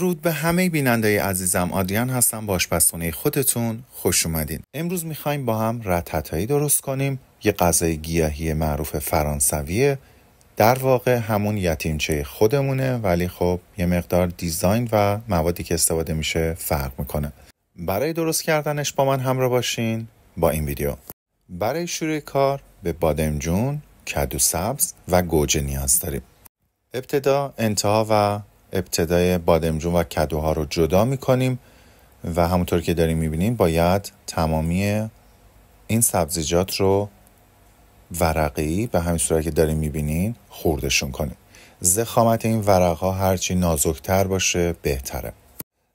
درود به همه بیننده عزیزم آدیان هستم با آشپزخونه خودتون خوش اومدین امروز میخوایم با هم رتتایی درست کنیم یه غذای گیاهی معروف فرانسویه در واقع همون یتیمچه خودمونه ولی خب یه مقدار دیزاین و موادی که استفاده میشه فرق میکنه برای درست کردنش با من همراه باشین با این ویدیو برای شروع کار به بادمجون، کدو سبز و گوجه نیاز داریم ابتدا انتها و ابتدای بادمجون و کدوها رو جدا میکنیم و همونطور که داریم میبینیم باید تمامی این سبزیجات رو ورقی به همین صورت که داریم میبینیم خوردشون کنیم زخامت این ورقها هرچی نازکتر باشه بهتره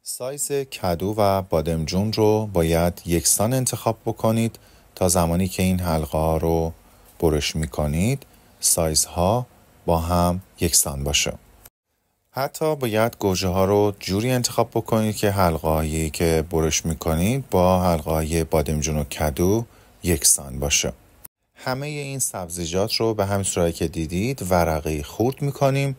سایز کدو و بادمجون رو باید یکسان انتخاب بکنید تا زمانی که این حلقه ها رو برش میکنید سایز ها با هم یکسان باشه حتی باید گوجه ها رو جوری انتخاب بکنید که حلقایی که برش میکنید با حلقه های بادمجون و کدو یکسان باشه. همه این سبزیجات رو به همین صورتی که دیدید ورقی خورد میکنیم.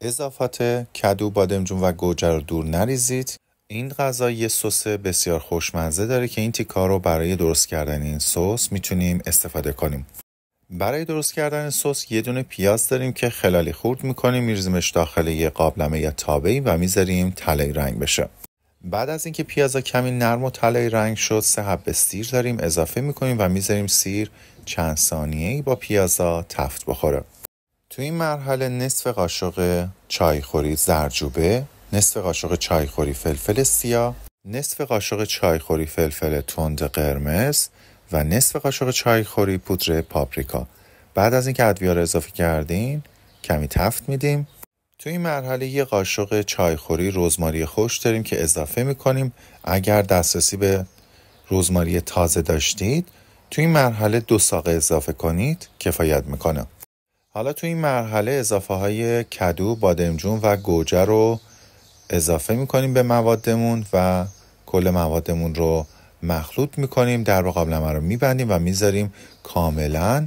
اضافات کدو، بادمجون و گوجه رو دور نریزید. این غذا یه سس بسیار خوشمزه داره که این تیکا رو برای درست کردن این سس میتونیم استفاده کنیم. برای درست کردن سس یه دونه پیاز داریم که خلالی خورد میکنیم میریزیمش داخل یه قابلمه یا تابهی و میذاریم تلهی رنگ بشه بعد از اینکه پیازا کمی نرم و طلایی رنگ شد سه حب سیر داریم اضافه میکنیم و میذاریم سیر چند ثانیه با پیازا تفت بخوره تو این مرحله نصف قاشق چایخوری زرجوبه نصف قاشق چایخوری فلفل سیاه نصف قاشق چایخوری فلفل تند قرمز و نصف قاشق خوری پودر پاپریکا بعد از اینکه ادویه رو اضافه کردین کمی تفت میدیم تو این مرحله یه قاشق چایخوری رزماری خوش داریم که اضافه میکنیم اگر دسترسی به رزماری تازه داشتید تو این مرحله دو ساقه اضافه کنید کفایت میکنه حالا تو این مرحله اضافه های کدو، بادمجون و گوجه رو اضافه میکنیم به موادمون و کل موادمون رو مخلوط میکنیم در و قابلمه رو میبندیم و میذاریم کاملا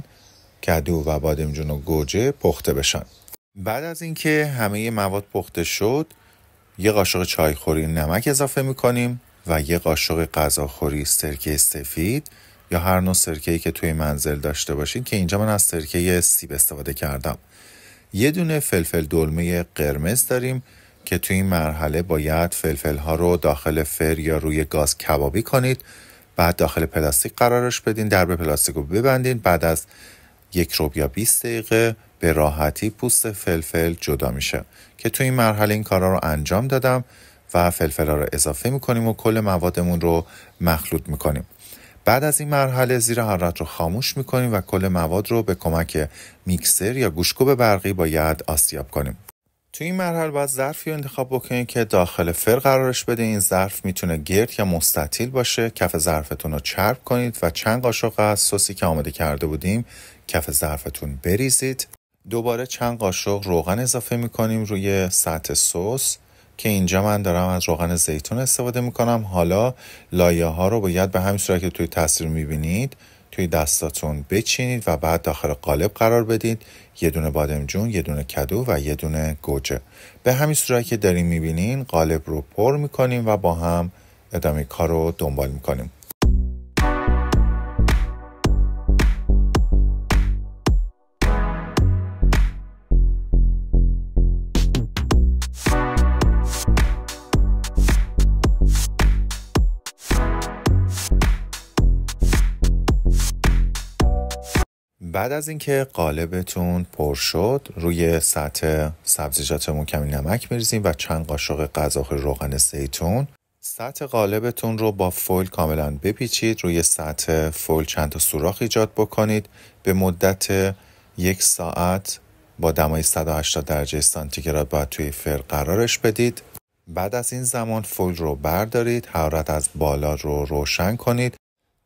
کدو و بادمجون و گوجه پخته بشن بعد از اینکه همه مواد پخته شد یه قاشق چایخوری نمک اضافه میکنیم و یه قاشق غذاخوری سرکه سفید یا هر نوع سرکه که توی منزل داشته باشین که اینجا من از سرکه سیب استفاده کردم یه دونه فلفل دلمه قرمز داریم که توی این مرحله باید فلفل ها رو داخل فر یا روی گاز کبابی کنید بعد داخل پلاستیک قرارش بدین درب پلاستیک رو ببندین بعد از یک روب یا 20 دقیقه به راحتی پوست فلفل جدا میشه که توی این مرحله این کارا رو انجام دادم و فلفل ها رو اضافه میکنیم و کل موادمون رو مخلوط میکنیم بعد از این مرحله زیر حرارت رو خاموش میکنیم و کل مواد رو به کمک میکسر یا گوشکوب برقی باید آسیاب کنیم تو این مرحله باید ظرفی رو انتخاب بکنید که داخل فر قرارش بده این ظرف میتونه گرد یا مستطیل باشه کف ظرفتون رو چرب کنید و چند قاشق از سسی که آماده کرده بودیم کف ظرفتون بریزید دوباره چند قاشق روغن اضافه میکنیم روی سطح سس که اینجا من دارم از روغن زیتون استفاده میکنم حالا لایه ها رو باید به همین صورت که توی تصویر میبینید توی دستاتون بچینید و بعد داخل قالب قرار بدید یه دونه بادمجون یه دونه کدو و یه دونه گوجه به همین صورت که داریم میبینین قالب رو پر میکنیم و با هم ادامه کار رو دنبال میکنیم بعد از اینکه قالبتون پر شد روی سطح سبزیجاتمون کمی نمک میریزیم و چند قاشق قزاق روغن زیتون سطح قالبتون رو با فول کاملا بپیچید روی سطح فول چند تا سوراخ ایجاد بکنید به مدت یک ساعت با دمای 180 درجه سانتیگراد باید توی فر قرارش بدید بعد از این زمان فول رو بردارید حرارت از بالا رو روشن کنید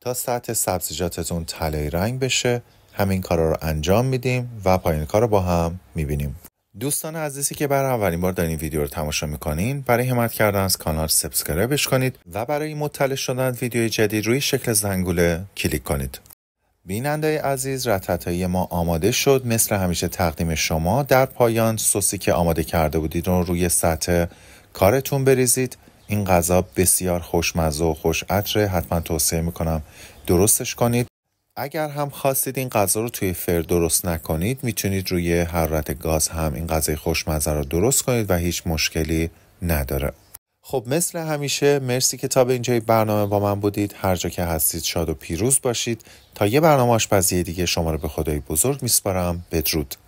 تا سطح سبزیجاتتون طلایی رنگ بشه همین کارا رو انجام میدیم و پایین کار رو با هم میبینیم دوستان عزیزی که برای اولین بار دارین ویدیو رو تماشا میکنین برای حمایت کردن از کانال سابسکرایبش کنید و برای مطلع شدن ویدیو جدید روی شکل زنگوله کلیک کنید بیننده عزیز رتتایی ما آماده شد مثل همیشه تقدیم شما در پایان سوسی که آماده کرده بودید رو روی سطح کارتون بریزید این غذا بسیار خوشمزه و خوش عطره حتما توصیه میکنم درستش کنید اگر هم خواستید این غذا رو توی فر درست نکنید میتونید روی حرارت گاز هم این غذای خوشمزه رو درست کنید و هیچ مشکلی نداره خب مثل همیشه مرسی که تا به اینجای برنامه با من بودید هر جا که هستید شاد و پیروز باشید تا یه برنامه آشپزی دیگه شما رو به خدای بزرگ میسپارم بدرود